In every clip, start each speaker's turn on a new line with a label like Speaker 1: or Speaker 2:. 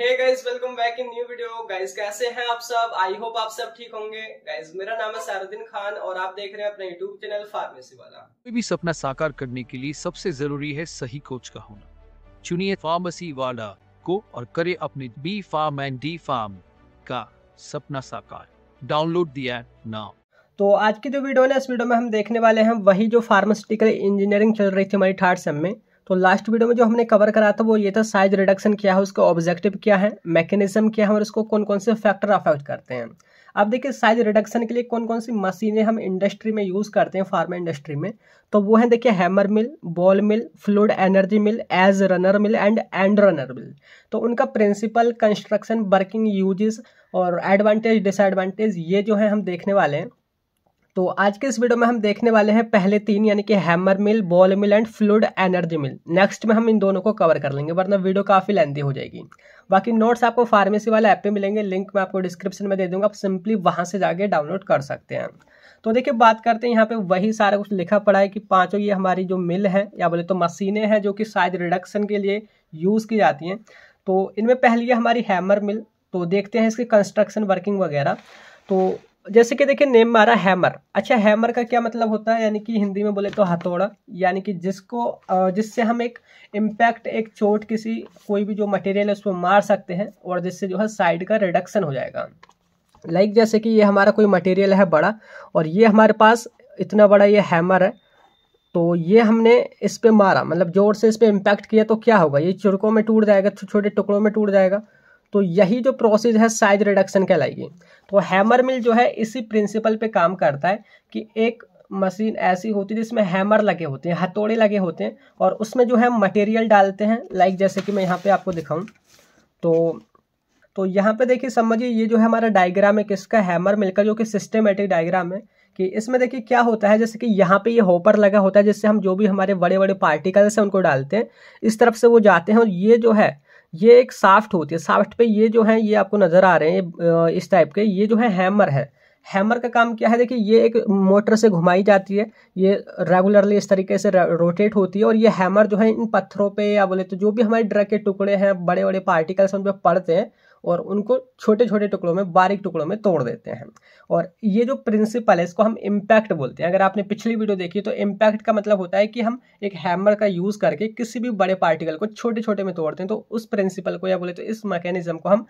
Speaker 1: hey guys welcome back in new video guys कैसे हैं आप सब आई होप आप सब ठीक होंगे गाइस मेरा नाम है सारुद्दीन खान और आप देख रहे हैं अपना यूट्यूब चैनल फार्मेसी वाला कोई भी सपना साकार करने के लिए सबसे जरूरी है सही कोच का होना चुनिए फार्मेसी वाला को और करे अपने B pharm and D pharm का सपना साकार डाउनलोड दिया नाउ तो आज की जो वीडियो है इस वीडियो में हम देखने वाले हैं वही जो फार्मास्यूटिकल इंजीनियरिंग चल रही थी हमारी थर्ड सेम में तो लास्ट वीडियो में जो हमने कवर करा था वो ये था साइज रिडक्शन क्या है उसका ऑब्जेक्टिव क्या है मैकेनिज्म क्या है और उसको कौन कौन से फैक्टर अफेक्ट करते हैं अब देखिए साइज रिडक्शन के लिए कौन कौन सी मशीनें हम इंडस्ट्री में यूज़ करते हैं फार्मा इंडस्ट्री में तो वो है देखिए hammer mill ball mill fluid energy mill edge runner mill and end runner mill तो उनका प्रिंसिपल कंस्ट्रक्शन वर्किंग यूजेस और एडवांटेज डिसएडवांटेज ये जो है हम देखने वाले हैं तो आज के इस वीडियो में हम देखने वाले हैं पहले तीन यानी कि hammer mill ball mill and fluid energy mill next में हम इन दोनों को कवर कर लेंगे वरना वीडियो काफ़ी लेंदी हो जाएगी बाकी नोट्स आपको फार्मेसी वाले ऐप पे मिलेंगे लिंक मैं आपको डिस्क्रिप्शन में दे दूंगा आप सिंपली वहाँ से जाके डाउनलोड कर सकते हैं तो देखिए बात करते हैं यहाँ पे वही सारा कुछ लिखा पड़ा है कि पांचों ये हमारी जो मिल है या बोले तो मशीनें हैं जो कि शायद रिडक्शन के लिए यूज़ की जाती हैं तो इनमें पहली है हमारी हैमर मिल तो देखते हैं इसकी कंस्ट्रक्शन वर्किंग वगैरह तो जैसे कि देखिए नेम मारा हैमर अच्छा हैमर का क्या मतलब होता है यानी कि हिंदी में बोले तो हथौड़ा यानी कि जिसको जिससे हम एक इम्पैक्ट एक चोट किसी कोई भी जो मटेरियल है उसको मार सकते हैं और जिससे जो है साइड का रिडक्शन हो जाएगा लाइक like जैसे कि ये हमारा कोई मटेरियल है बड़ा और ये हमारे पास इतना बड़ा ये हैमर है तो ये हमने इस पर मारा मतलब जोर से इस पर इम्पैक्ट किया तो क्या होगा ये चुड़कों में टूट जाएगा छोटे टुकड़ों में टूट जाएगा तो यही जो प्रोसेस है साइज रिडक्शन कहलाएगी तो हैमर मिल जो है इसी प्रिंसिपल पे काम करता है कि एक मशीन ऐसी होती है जिसमें हैमर लगे होते हैं हथौड़े लगे होते हैं और उसमें जो है मटेरियल डालते हैं लाइक जैसे कि मैं यहाँ पे आपको दिखाऊं तो तो यहाँ पे देखिए समझिए ये जो है हमारा डायग्राम है किसका हैमर मिलकर जो कि सिस्टमेटिक डायग्राम है कि इसमें देखिए क्या होता है जैसे कि यहाँ पे ये होपर लगा होता है जिससे हम जो भी हमारे बड़े बड़े पार्टिकल्स हैं उनको डालते हैं इस तरफ से वो जाते हैं और ये जो है ये एक साफ्ट होती है साफ्ट पे ये जो है ये आपको नज़र आ रहे हैं इस टाइप के ये जो है हैमर है हैमर का काम क्या है देखिए ये एक मोटर से घुमाई जाती है ये रेगुलरली इस तरीके से रोटेट होती है और ये हैमर जो है इन पत्थरों पे या बोले तो जो भी हमारे ड्रग के टुकड़े हैं बड़े बड़े पार्टिकल्स उन पर पड़ते हैं और उनको छोटे छोटे टुकड़ों में बारीक टुकड़ों में तोड़ देते हैं और ये जो प्रिंसिपल है इसको हम इम्पैक्ट बोलते हैं अगर आपने पिछली वीडियो देखी तो इम्पैक्ट का मतलब होता है कि हम एक हैमर का यूज़ करके किसी भी बड़े पार्टिकल को छोटे छोटे में तोड़ते हैं तो उस प्रिंसिपल को या बोले तो इस मैकेनिज्म को हम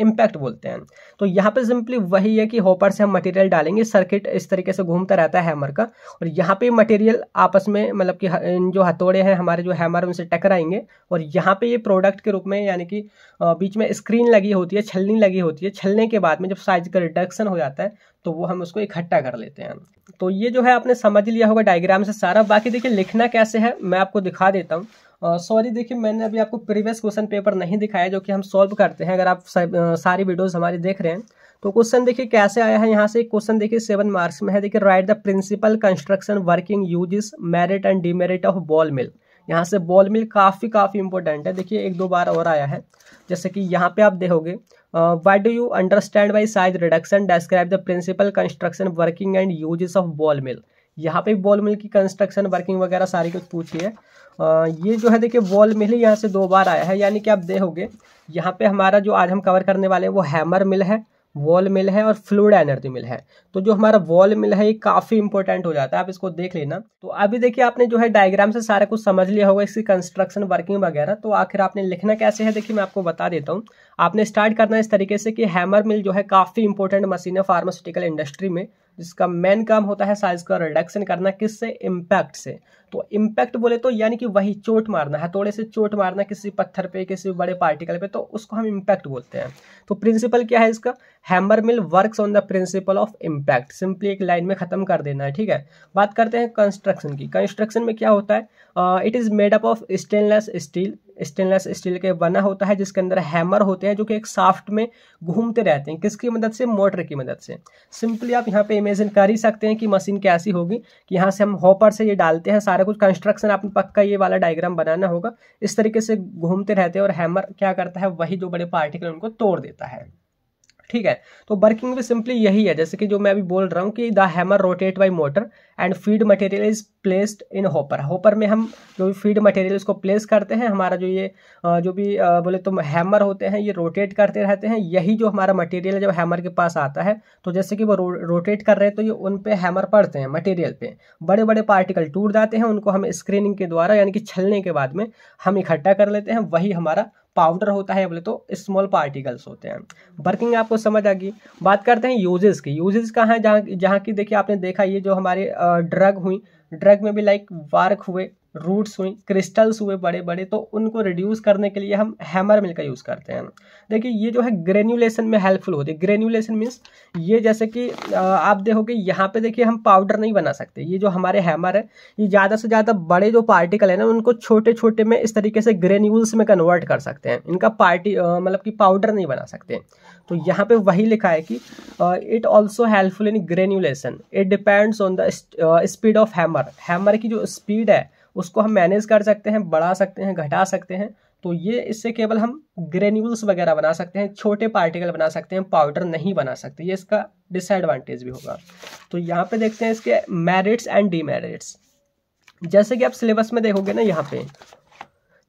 Speaker 1: इम्पैक्ट बोलते हैं तो यहाँ पे सिंपली वही है कि होपर से हम मटेरियल डालेंगे सर्किट इस तरीके से घूमता रहता है हैमर का और यहाँ पे मटेरियल आपस में मतलब कि जो हथौड़े हैं हमारे जो हैमर उनसे टकराएंगे और यहाँ पे ये प्रोडक्ट के रूप में यानी कि बीच में स्क्रीन लगी होती है छलनी लगी होती है छलने के बाद में जब साइज का रिडक्शन हो जाता है तो वो हम उसको इकट्ठा कर लेते हैं तो ये जो है आपने समझ लिया होगा डायग्राम से सारा बाकी देखिए लिखना कैसे है मैं आपको दिखा देता हूँ सॉरी देखिए मैंने अभी आपको प्रीवियस क्वेश्चन पेपर नहीं दिखाया जो कि हम सॉल्व करते हैं अगर आप सारी वीडियोज़ हमारी देख रहे हैं तो क्वेश्चन देखिए कैसे आया है यहाँ से क्वेश्चन देखिए सेवन मार्क्स में है देखिए right the principle construction working uses merit and demerit of ball mill यहाँ से बॉल मिल काफ़ी काफ़ी इंपॉर्टेंट है देखिए एक दो बार और आया है जैसे कि यहाँ पे आप देखोगे why do you understand by size reduction describe the principle construction working and uses of ball mill यहाँ पे बॉल मिल की कंस्ट्रक्शन वर्किंग वगैरह सारी कुछ पूछी है ये जो है देखिए वॉल मिल यहाँ से दो बार आया है यानी कि आप देखोगे यहाँ पे हमारा जो आज हम कवर करने वाले हैं वो हैमर मिल है वॉल मिल है और फ्लूड एनर्जी मिल है तो जो हमारा वॉल मिल है ये काफ़ी इंपॉर्टेंट हो जाता है आप इसको देख लेना तो अभी देखिए आपने जो है डायग्राम से सारा कुछ समझ लिया होगा इसकी कंस्ट्रक्शन वर्किंग वगैरह तो आखिर आपने लिखना कैसे है देखिए मैं आपको बता देता हूँ आपने स्टार्ट करना इस तरीके से कि हैमर मिल जो है काफ़ी इंपॉर्टेंट मशीन है फार्मास्यूटिकल इंडस्ट्री में जिसका मेन काम होता है साइज का रिडक्शन करना किससे इम्पैक्ट से तो इम्पैक्ट बोले तो यानी कि वही चोट मारना थोड़े से चोट मारना किसी पत्थर पे किसी बड़े पार्टिकल पे तो उसको हम इम्पैक्ट बोलते हैं तो प्रिंसिपल क्या है इसका hammer mill works on the principle of impact simply एक लाइन में खत्म कर देना है ठीक है बात करते हैं कंस्ट्रक्शन की कंस्ट्रक्शन में क्या होता है it is made up of stainless steel stainless steel के बना होता है जिसके अंदर हैमर होते हैं जो कि एक साफ्ट में घूमते रहते हैं किसकी मदद से मोटर की मदद से सिंपली आप यहाँ पे इमेजिन कर ही सकते हैं कि मशीन कैसी होगी कि यहाँ से हम हॉपर से ये डालते हैं सारा कुछ कंस्ट्रक्शन आपने पक्का ये वाला डायग्राम बनाना होगा इस तरीके से घूमते रहते हैं और हैमर क्या करता है वही जो बड़े पार्टिकल उनको तोड़ देता है ठीक है तो वर्किंग भी सिंपली यही है जैसे कि जो मैं अभी बोल रहा हूँ कि the hammer rotate by motor and feed material is placed in hopper hopper में हम जो भी फीड मटेरियल इसको प्लेस करते हैं हमारा जो ये जो भी बोले तो हैमर होते हैं ये रोटेट करते रहते हैं यही जो हमारा मटेरियल जब हैमर के पास आता है तो जैसे कि वो रो, रोटेट कर रहे हैं तो ये उन पर हैमर पड़ते हैं मटेरियल पे बड़े बड़े पार्टिकल टूट जाते हैं उनको हम स्क्रीनिंग के द्वारा यानी कि छलने के बाद में हम इकट्ठा कर लेते हैं वही हमारा पाउडर होता है बोले तो स्मॉल पार्टिकल्स होते हैं वर्किंग आपको समझ आ गई बात करते हैं यूजेस की यूजेस कहाँ हैं जहाँ जहाँ की देखिए आपने देखा ये जो हमारे ड्रग हुई ड्रग में भी लाइक वार्क हुए रूट्स हुई क्रिस्टल्स हुए बड़े बड़े तो उनको रिड्यूस करने के लिए हम हैमर मिल का यूज़ करते हैं देखिए ये जो है ग्रेन्यूलेशन में हेल्पफुल होती है ग्रेन्यूलेशन मीन्स ये जैसे कि आप देखोगे यहाँ पे देखिए हम पाउडर नहीं बना सकते ये जो हमारे हैमर है ये ज़्यादा से ज़्यादा बड़े जो पार्टिकल है ना उनको छोटे छोटे में इस तरीके से ग्रेन्यूल्स में कन्वर्ट कर सकते हैं इनका पार्टी मतलब कि पाउडर नहीं बना सकते तो यहाँ पे वही लिखा है कि it also helpful in granulation it depends on the speed of hammer hammer की जो स्पीड है उसको हम मैनेज कर सकते हैं बढ़ा सकते हैं घटा सकते हैं तो ये इससे केवल हम ग्रेन्यूल्स वगैरह बना सकते हैं छोटे पार्टिकल बना सकते हैं पाउडर नहीं बना सकते ये इसका डिसएडवांटेज भी होगा तो यहाँ पे देखते हैं इसके मेरिट्स एंड डीमेरिट्स जैसे कि आप सिलेबस में देखोगे ना यहाँ पे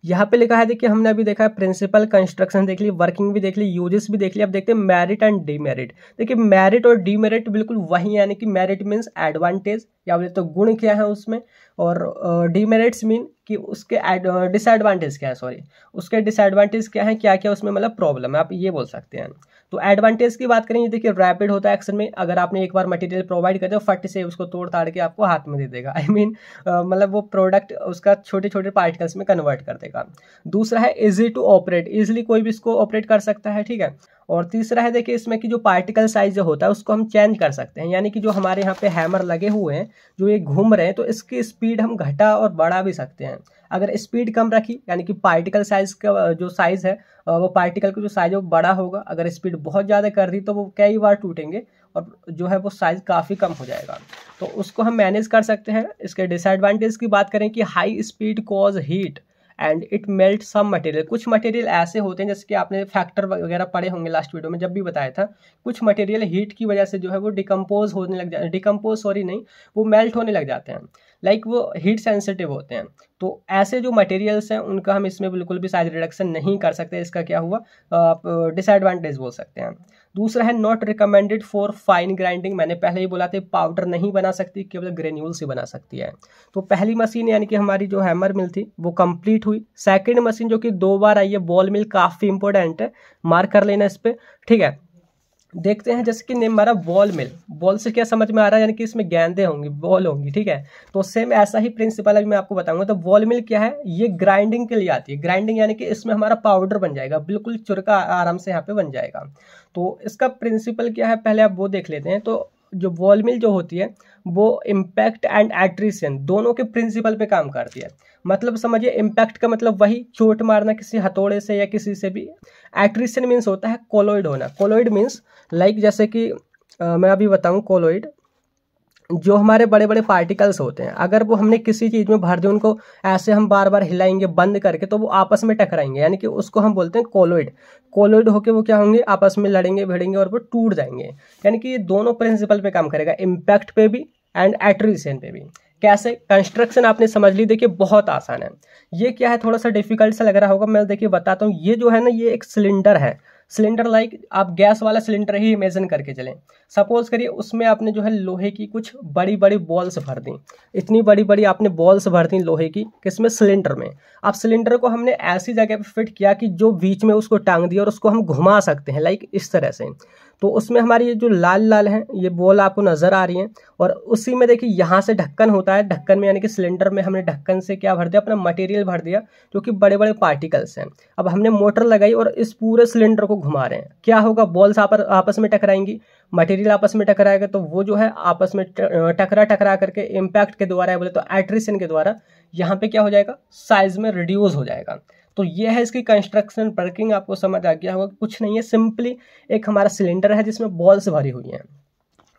Speaker 1: यहाँ पे लिखा है देखिए हमने अभी देखा है प्रिंसिपल कंस्ट्रक्शन देख ली वर्किंग भी देख ली यूजेस भी देख ली अब देखते हैं मेरिट एंड डीमेरिट देखिए मेरिट और डीमेरिट बिल्कुल वही यानी कि मेरिट मीन्स एडवांटेज या बोले तो गुण क्या है उसमें और डीमेरिट्स uh, मीन कि उसके डिसएडवांटेज क्या है सॉरी उसके डिसएडवांटेज क्या है क्या क्या उसमें मतलब प्रॉब्लम है आप ये बोल सकते हैं तो एडवांटेज की बात करें देखिए रैपिड होता है एक्शन में अगर आपने एक बार मटेरियल प्रोवाइड कर दो फट से उसको तोड़ ताड़ के आपको हाथ में दे देगा आई I मीन mean, मतलब वो प्रोडक्ट उसका छोटे छोटे पार्टिकल्स में कन्वर्ट कर देगा दूसरा है इजी टू ऑपरेट इजिली कोई भी इसको ऑपरेट कर सकता है ठीक है और तीसरा है देखिए इसमें कि जो पार्टिकल साइज होता है उसको हम चेंज कर सकते हैं यानी कि जो हमारे यहाँ पे हैमर लगे हुए हैं जो ये घूम रहे हैं तो इसकी स्पीड हम घटा और बढ़ा भी सकते हैं अगर स्पीड कम रखी यानी कि पार्टिकल साइज का जो साइज़ है वो पार्टिकल का जो साइज़ है वो बड़ा होगा अगर स्पीड बहुत ज़्यादा कर दी तो वो कई बार टूटेंगे और जो है वो साइज़ काफ़ी कम हो जाएगा तो उसको हम मैनेज कर सकते हैं इसके डिसएडवांटेज की बात करें कि high speed cause heat and it melt some material कुछ मटेरियल ऐसे होते हैं जैसे कि आपने फैक्टर वगैरह पढ़े होंगे लास्ट वीडियो में जब भी बताया था कुछ मटेरियल हीट की वजह से जो है वो डिकम्पोज होने लग जाते डिकम्पोज सॉरी नहीं वो मेल्ट होने लग जाते हैं लाइक like वो हीट सेंसिटिव होते हैं तो ऐसे जो मटेरियल्स हैं उनका हम इसमें बिल्कुल भी साइज रिडक्शन नहीं कर सकते इसका क्या हुआ आप डिसएडवांटेज बोल सकते हैं दूसरा है not recommended for fine grinding मैंने पहले ही बोला था पाउडर नहीं बना सकती केवल ग्रेन्यूल्स ही बना सकती है तो पहली मशीन यानी कि हमारी जो हैमर मिल थी वो कंप्लीट हुई सेकेंड मशीन जो कि दो बार आई है बॉल मिल काफ़ी इंपॉर्टेंट है मार्क कर लेना इस पर ठीक है देखते हैं जैसे कि नेम हमारा बॉल मिल बॉल से क्या समझ में आ रहा है यानी कि इसमें गेंदे होंगी बॉल होंगी ठीक है तो सेम ऐसा ही प्रिंसिपल अभी मैं आपको बताऊंगा तो बॉल मिल क्या है ये ग्राइंडिंग के लिए आती है ग्राइंडिंग यानी कि इसमें हमारा पाउडर बन जाएगा बिल्कुल चुरका आराम से यहाँ पे बन जाएगा तो इसका प्रिंसिपल क्या है पहले आप वो देख लेते हैं तो जो बॉल मिल जो होती है वो इम्पैक्ट एंड एट्रीशन दोनों के प्रिंसिपल पे काम करती है मतलब समझिए इम्पैक्ट का मतलब वही चोट मारना किसी हथौड़े से या किसी से भी एट्रीशन मीन्स होता है कोलोइड होना कोलोइड मीन्स लाइक like जैसे कि आ, मैं अभी बताऊँ कोलोइड जो हमारे बड़े बड़े पार्टिकल्स होते हैं अगर वो हमने किसी चीज़ में भर दें उनको ऐसे हम बार बार हिलाएंगे बंद करके तो वो आपस में टकराएंगे यानी कि उसको हम बोलते हैं कोलोइड कोलोइड होके वो क्या होंगे आपस में लड़ेंगे भिड़ेंगे और वो टूट जाएंगे यानी कि ये दोनों प्रिंसिपल पे काम करेगा इम्पैक्ट पे भी एंड एट्रीशन पे भी कैसे कंस्ट्रक्शन आपने समझ ली देखिए बहुत आसान है ये क्या है थोड़ा सा डिफिकल्ट सा लग रहा होगा मैं देखिए बताता हूँ ये जो है ना ये एक सिलेंडर है सिलेंडर लाइक आप गैस वाला सिलेंडर ही इमेजिन करके चलें सपोज करिए उसमें आपने जो है लोहे की कुछ बड़ी बड़ी बॉल्स भर दी इतनी बड़ी बड़ी आपने बॉल्स भर दी लोहे की किसमें सिलेंडर में अब सिलेंडर को हमने ऐसी जगह पर फिट किया कि जो बीच में उसको टांग दिया और उसको हम घुमा सकते हैं लाइक इस तरह से तो उसमें हमारी ये जो लाल लाल हैं ये बॉल आपको नज़र आ रही हैं और उसी में देखिए यहाँ से ढक्कन होता है ढक्कन में यानी कि सिलेंडर में हमने ढक्कन से क्या भर दिया अपना मटेरियल भर दिया जो कि बड़े बड़े पार्टिकल्स हैं अब हमने मोटर लगाई और इस पूरे सिलेंडर को घुमा रहे हैं क्या होगा बॉल्स आपस में टकराएंगी मटेरियल आपस में टकराएगा तो वो जो है आपस में टकरा टकरा करके इम्पैक्ट के द्वारा बोले तो एट्रिशन के द्वारा यहाँ पे क्या हो जाएगा साइज में रिड्यूस हो जाएगा तो ये है इसकी कंस्ट्रक्शन वर्किंग आपको समझ आ गया होगा कुछ नहीं है सिंपली एक हमारा सिलेंडर है जिसमें बॉल्स भरी हुई हैं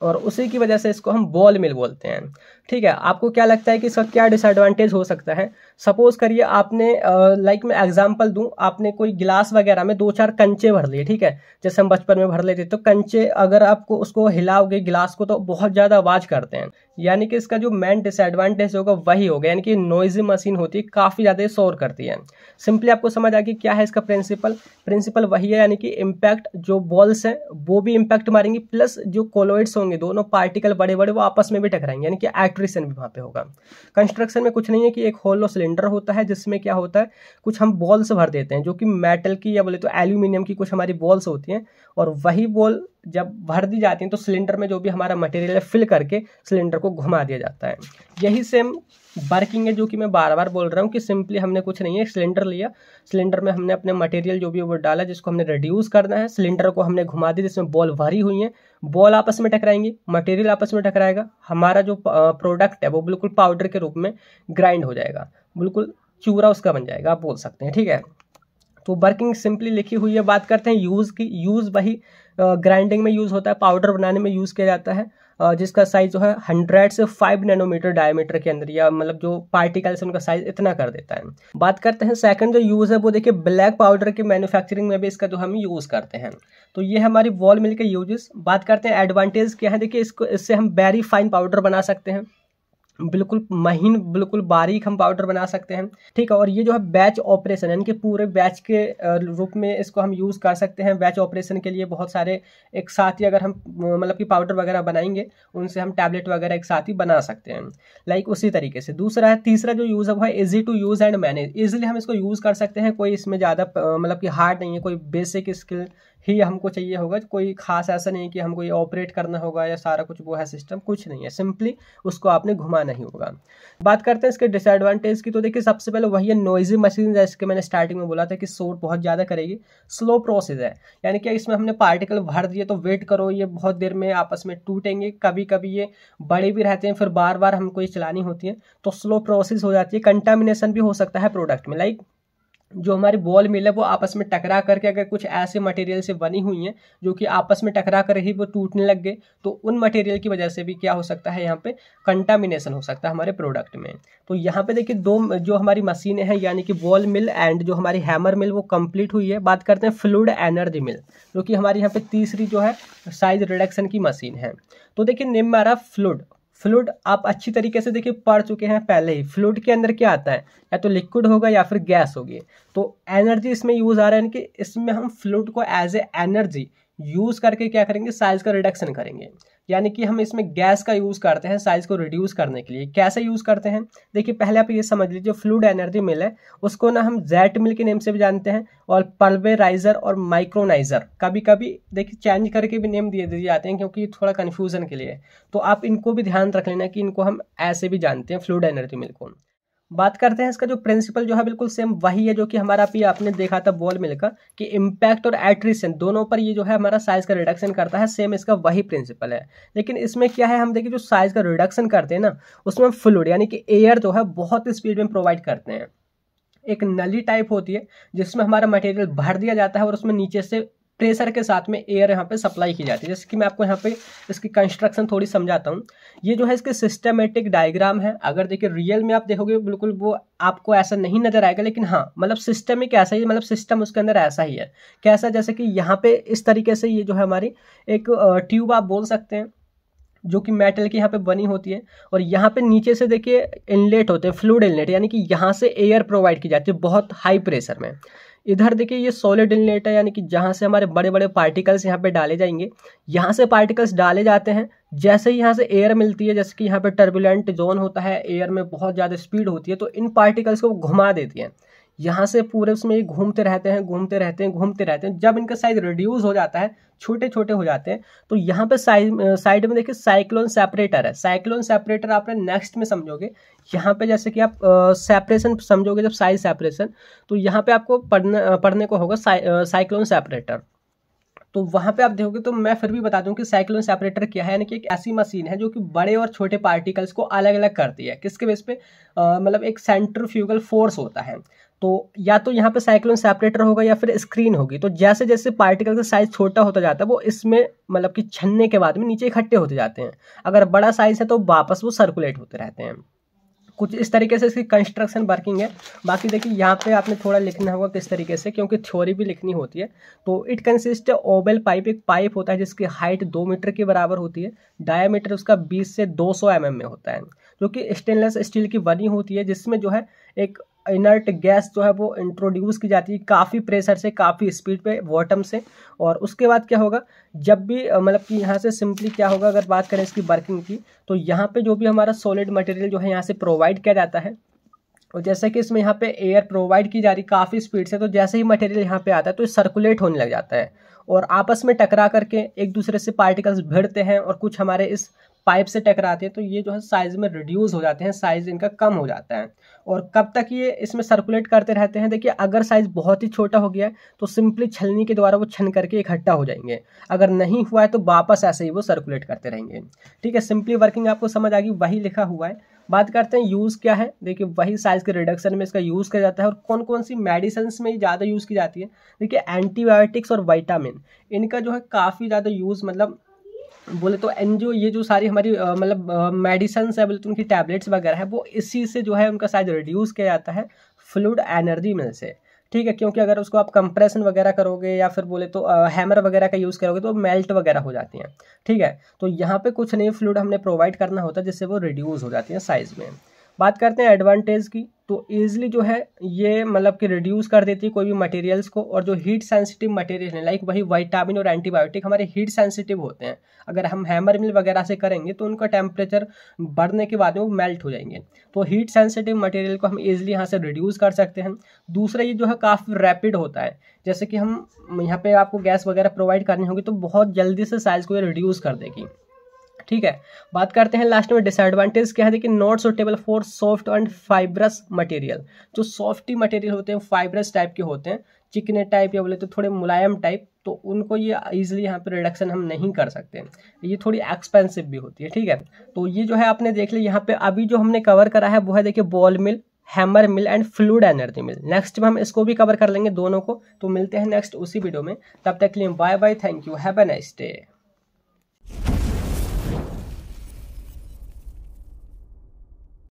Speaker 1: और उसी की वजह से इसको हम बॉल मिल बोलते हैं ठीक है आपको क्या लगता है कि इसका क्या डिसएडवांटेज हो सकता है सपोज करिए आपने लाइक मैं एग्जांपल दूं आपने कोई गिलास वगैरह में दो चार कंचे भर लिए ठीक है जैसे हम बचपन में भर लेते तो कंचे अगर आपको उसको हिलाओगे गिलास को तो बहुत ज़्यादा आवाज़ करते हैं यानी कि इसका जो मेन डिसएडवांटेज होगा वही होगा यानी कि नॉइजी मशीन होती है काफ़ी ज़्यादा शोर करती है सिंपली आपको समझ आ गया क्या है इसका प्रिंसिपल प्रिंसिपल वही है यानी कि इम्पैक्ट जो बॉल्स हैं वो भी इम्पैक्ट मारेंगी प्लस जो कोलोइड्स होंगे दोनों पार्टिकल बड़े बड़े वो आपस में भी टकराएंगे यानी कि इलेक्ट्रिशियन भी वहाँ पे होगा कंस्ट्रक्शन में कुछ नहीं है कि एक होलो सिलेंडर होता है जिसमें क्या होता है कुछ हम बॉल्स भर देते हैं जो कि मेटल की या बोले तो एल्यूमिनियम की कुछ हमारी बॉल्स होती हैं और वही बॉल जब भर दी जाती हैं तो सिलेंडर में जो भी हमारा मटेरियल है फिल करके सिलेंडर को घुमा दिया जाता है यही सेम वर्किंग है जो कि मैं बार बार बोल रहा हूँ कि सिंपली हमने कुछ नहीं है सिलेंडर लिया सिलेंडर में हमने अपने मटेरियल जो भी वो डाला जिसको हमने रिड्यूस करना है सिलेंडर को हमने घुमा दिया जिसमें बॉल भरी हुई है बॉल आपस में टकराएंगी मटेरियल आपस में टकराएगा हमारा जो प्रोडक्ट है वो बिल्कुल पाउडर के रूप में ग्राइंड हो जाएगा बिल्कुल चूरा उसका बन जाएगा आप बोल सकते हैं ठीक है तो वर्किंग सिंपली लिखी हुई है बात करते हैं यूज़ की यूज़ वही ग्राइंडिंग में यूज़ होता है पाउडर बनाने में यूज़ किया जाता है जिसका साइज़ जो है हंड्रेड से फाइव नैनोमीटर डायमीटर के अंदर या मतलब जो पार्टिकल्स है उनका साइज इतना कर देता है बात करते हैं सेकंड जो यूज़ है वो देखिए ब्लैक पाउडर की मैन्युफैक्चरिंग में भी इसका जो हम यूज़ करते हैं तो ये हमारी वॉल मिल के यूजेस बात करते हैं एडवांटेज क्या है देखिए इसको इससे हम वेरी फाइन पाउडर बना सकते हैं बिल्कुल महीन बिल्कुल बारीक हम पाउडर बना सकते हैं ठीक है और ये जो है बैच ऑपरेशन यानी कि पूरे बैच के रूप में इसको हम यूज़ कर सकते हैं बैच ऑपरेशन के लिए बहुत सारे एक साथ ही अगर हम मतलब कि पाउडर वगैरह बनाएंगे उनसे हम टैबलेट वगैरह एक साथ ही बना सकते हैं लाइक उसी तरीके से दूसरा है तीसरा जो यूज़ है वो है easy to use and manage easily हम इसको यूज़ कर सकते हैं कोई इसमें ज़्यादा मतलब कि हार्ड नहीं है कोई बेसिक स्किल ही हमको चाहिए होगा कोई खास ऐसा नहीं कि हमको ये ऑपरेट करना होगा या सारा कुछ वो है सिस्टम कुछ नहीं है सिंपली उसको आपने घुमाना ही होगा बात करते हैं इसके डिसएडवांटेज की तो देखिए सबसे पहले वही है नोइजी मशीन जैसे कि मैंने स्टार्टिंग में बोला था कि सोट बहुत ज़्यादा करेगी स्लो प्रोसेस है यानी कि इसमें हमने पार्टिकल भर दिए तो वेट करो ये बहुत देर में आपस में टूटेंगे कभी कभी ये बड़े भी रहते हैं फिर बार बार हमको ये चलानी होती है तो स्लो प्रोसेस हो जाती है कंटामिनेशन भी हो सकता है प्रोडक्ट में लाइक जो हमारी बॉल मिल है वो आपस में टकरा करके अगर कुछ ऐसे मटेरियल से बनी हुई हैं जो कि आपस में टकरा कर ही वो टूटने लग गए तो उन मटेरियल की वजह से भी क्या हो सकता है यहाँ पे कंटामिनेशन हो सकता है हमारे प्रोडक्ट में तो यहाँ पे देखिए दो जो हमारी मशीनें हैं यानी कि बॉल मिल एंड जो हमारी हैमर मिल वो कम्प्लीट हुई है बात करते हैं फ्लूड एनर्जी मिल जो कि हमारे यहाँ पे तीसरी जो है साइज रिडक्शन की मशीन है तो देखिए निम्बारा फ्लूड फ्लूड आप अच्छी तरीके से देखिए पढ़ चुके हैं पहले ही फ्लूड के अंदर क्या आता है या तो लिक्विड होगा या फिर गैस होगी तो एनर्जी इसमें यूज़ आ रहा है कि इसमें हम फ्लूड को एज ए एनर्जी यूज़ करके क्या करेंगे साइज का रिडक्शन करेंगे यानी कि हम इसमें गैस का यूज़ करते हैं साइज़ को रिड्यूस करने के लिए कैसे यूज़ करते हैं देखिए पहले आप ये समझ लीजिए फ्लूड एनर्जी मिल है उसको ना हम जेट मिल के नेम से भी जानते हैं और पल्वेराइज़र और माइक्रोनाइज़र कभी कभी देखिए चेंज करके भी नेम दिए दिए जाते हैं क्योंकि थोड़ा कन्फ्यूज़न के लिए तो आप इनको भी ध्यान रख लेना कि इनको हम ऐसे भी जानते हैं फ्लूड एनर्जी मिल को बात करते हैं इसका जो प्रिंसिपल जो है बिल्कुल सेम वही है जो कि हमारा भी आपने देखा था बॉल मिल का कि इम्पैक्ट और एट्रिशन दोनों पर ये जो है हमारा साइज का रिडक्शन करता है सेम इसका वही प्रिंसिपल है लेकिन इसमें क्या है हम देखिए जो साइज का रिडक्शन करते हैं ना उसमें फ्लूड यानी कि एयर जो है बहुत स्पीड में प्रोवाइड करते हैं एक नली टाइप होती है जिसमें हमारा मटेरियल भर दिया जाता है और उसमें नीचे से प्रेशर के साथ में एयर यहाँ पे सप्लाई की जाती है जैसे कि मैं आपको यहाँ पे इसकी कंस्ट्रक्शन थोड़ी समझाता हूँ ये जो है इसके सिस्टमेटिक डायग्राम है अगर देखिए रियल में आप देखोगे बिल्कुल वो आपको ऐसा नहीं नजर आएगा लेकिन हाँ मतलब सिस्टम ही कैसा ही मतलब सिस्टम उसके अंदर ऐसा ही है कैसा जैसे कि यहाँ पे इस तरीके से ये जो है हमारी एक ट्यूब आप बोल सकते हैं जो कि मेटल की यहाँ पे बनी होती है और यहाँ पे नीचे से देखिए इनलेट होते हैं फ्लूड इनलेट यानी कि यहाँ से एयर प्रोवाइड की जाती है बहुत हाई प्रेशर में इधर देखिए ये सॉलिड इनलेट है यानी कि जहाँ से हमारे बड़े बड़े पार्टिकल्स यहाँ पे डाले जाएंगे यहाँ से पार्टिकल्स डाले जाते हैं जैसे ही यहाँ से एयर मिलती है जैसे कि यहाँ पे टर्बुलेंट जोन होता है एयर में बहुत ज़्यादा स्पीड होती है तो इन पार्टिकल्स को घुमा देती है यहाँ से पूरे उसमें घूमते रहते हैं घूमते रहते हैं घूमते रहते हैं जब इनका साइज रिड्यूस हो जाता है छोटे छोटे हो जाते हैं तो यहाँ पे साइड में देखिए साइक्लोन सेपरेटर है साइक्लोन सेपरेटर आपने नेक्स्ट में समझोगे यहाँ पे जैसे कि आप सेपरेशन समझोगे जब साइज सेपरेशन तो यहाँ पे आपको पढ़ने पढ़ने को होगा साइक्लोन सेपरेटर तो वहाँ पे आप देखोगे तो मैं फिर भी बता दूं कि साइक्लोन सेपरेटर क्या है यानी कि एक ऐसी मशीन है जो कि बड़े और छोटे पार्टिकल्स को अलग अलग करती है किसके बेस पे मतलब एक सेंट्रोफ्यूगल फोर्स होता है तो या तो यहाँ पे साइक्लोन सेपरेटर होगा या फिर स्क्रीन होगी तो जैसे जैसे पार्टिकल का साइज छोटा होता जाता है वो इसमें मतलब कि छनने के बाद में नीचे इकट्ठे होते जाते हैं अगर बड़ा साइज है तो वापस वो सर्कुलेट होते रहते हैं कुछ इस तरीके से इसकी कंस्ट्रक्शन वर्किंग है बाकी देखिए यहाँ पे आपने थोड़ा लिखना होगा किस तरीके से क्योंकि थ्योरी भी लिखनी होती है तो इट कंसिस्ट ओबेल पाइप एक पाइप होता है जिसकी हाइट दो मीटर के बराबर होती है डायमीटर उसका बीस से दो सौ mm में होता है जो कि स्टेनलेस स्टील की बनी होती है जिसमें जो है एक इनर्ट गैस जो है वो इंट्रोड्यूस की जाती है काफ़ी प्रेशर से काफ़ी स्पीड पे वॉटम से और उसके बाद क्या होगा जब भी मतलब कि यहाँ से सिंपली क्या होगा अगर बात करें इसकी वर्किंग की तो यहाँ पे जो भी हमारा सॉलिड मटेरियल जो है यहाँ से प्रोवाइड किया जाता है और जैसे कि इसमें यहाँ पे एयर प्रोवाइड की जा रही काफ़ी स्पीड से तो जैसे ही मटेरियल यहाँ पे आता है तो सर्कुलेट होने लग जाता है और आपस में टकरा करके एक दूसरे से पार्टिकल्स भिड़ते हैं और कुछ हमारे इस पाइप से टकराते हैं तो ये जो है साइज में रिड्यूस हो जाते हैं साइज इनका कम हो जाता है और कब तक ये इसमें सर्कुलेट करते रहते हैं देखिए अगर साइज बहुत ही छोटा हो गया तो सिंपली छलनी के द्वारा वो छन करके इकट्ठा हो जाएंगे अगर नहीं हुआ है तो वापस ऐसे ही वो सर्कुलेट करते रहेंगे ठीक है सिंपली वर्किंग आपको समझ आ गई वही लिखा हुआ है बात करते हैं यूज़ क्या है देखिए वही साइज के रिडक्शन में इसका यूज़ किया जाता है और कौन कौन सी मेडिसिन में ज़्यादा यूज़ की जाती है देखिए एंटीबायोटिक्स और वाइटामिन इनका जो है काफ़ी ज़्यादा यूज़ मतलब बोले तो एन जो ये जो सारी हमारी मतलब मेडिसन है बोले तो उनकी टैबलेट्स वगैरह है वो इसी से जो है उनका साइज रिड्यूस किया जाता है फ्लूड एनर्जी में से ठीक है क्योंकि अगर उसको आप कंप्रेशन वगैरह करोगे या फिर बोले तो आ, हैमर वगैरह का यूज़ करोगे तो मेल्ट वगैरह हो जाती हैं ठीक है तो यहाँ पे कुछ नहीं फ्लूड हमने प्रोवाइड करना होता है जिससे वो रिड्यूस हो जाती हैं साइज़ में बात करते हैं एडवांटेज की तो ईजिली जो है ये मतलब कि रिड्यूस कर देती है कोई भी मटेरियल्स को और जो हीट सेंसिटिव मटेरियल है लाइक वही वाइटामिन और एंटीबायोटिक हमारे हीट सेंसिटिव होते हैं अगर हम हैमर मिल वगैरह से करेंगे तो उनका टेम्परेचर बढ़ने के बाद में वो मेल्ट हो जाएंगे तो हीट सेंसिटिव मटेरियल को हम ईजिली यहाँ से रिड्यूस कर सकते हैं दूसरा ये जो है काफ़ी रैपिड होता है जैसे कि हम यहाँ पर आपको गैस वगैरह प्रोवाइड करनी होगी तो बहुत जल्दी से साइज को ये रिड्यूस कर देगी ठीक है बात करते हैं लास्ट में डिसएडवांटेज क्या है देखिए not suitable for soft and fibrous material जो सॉफ्टी मटेरियल होते हैं फाइब्रस टाइप के होते हैं चिकने टाइप या बोले तो थोड़े मुलायम टाइप तो उनको ये इजिली यहाँ पे रिडक्शन हम नहीं कर सकते ये थोड़ी एक्सपेंसिव भी होती है ठीक है तो ये जो है आपने देख लिया यहाँ पे अभी जो हमने कवर करा है वो है देखिए ball mill hammer mill and fluid energy mill next में हम इसको भी कवर कर लेंगे दोनों को तो मिलते हैं नेक्स्ट उसी वीडियो में तब तक के लिए bye bye thank you have a nice day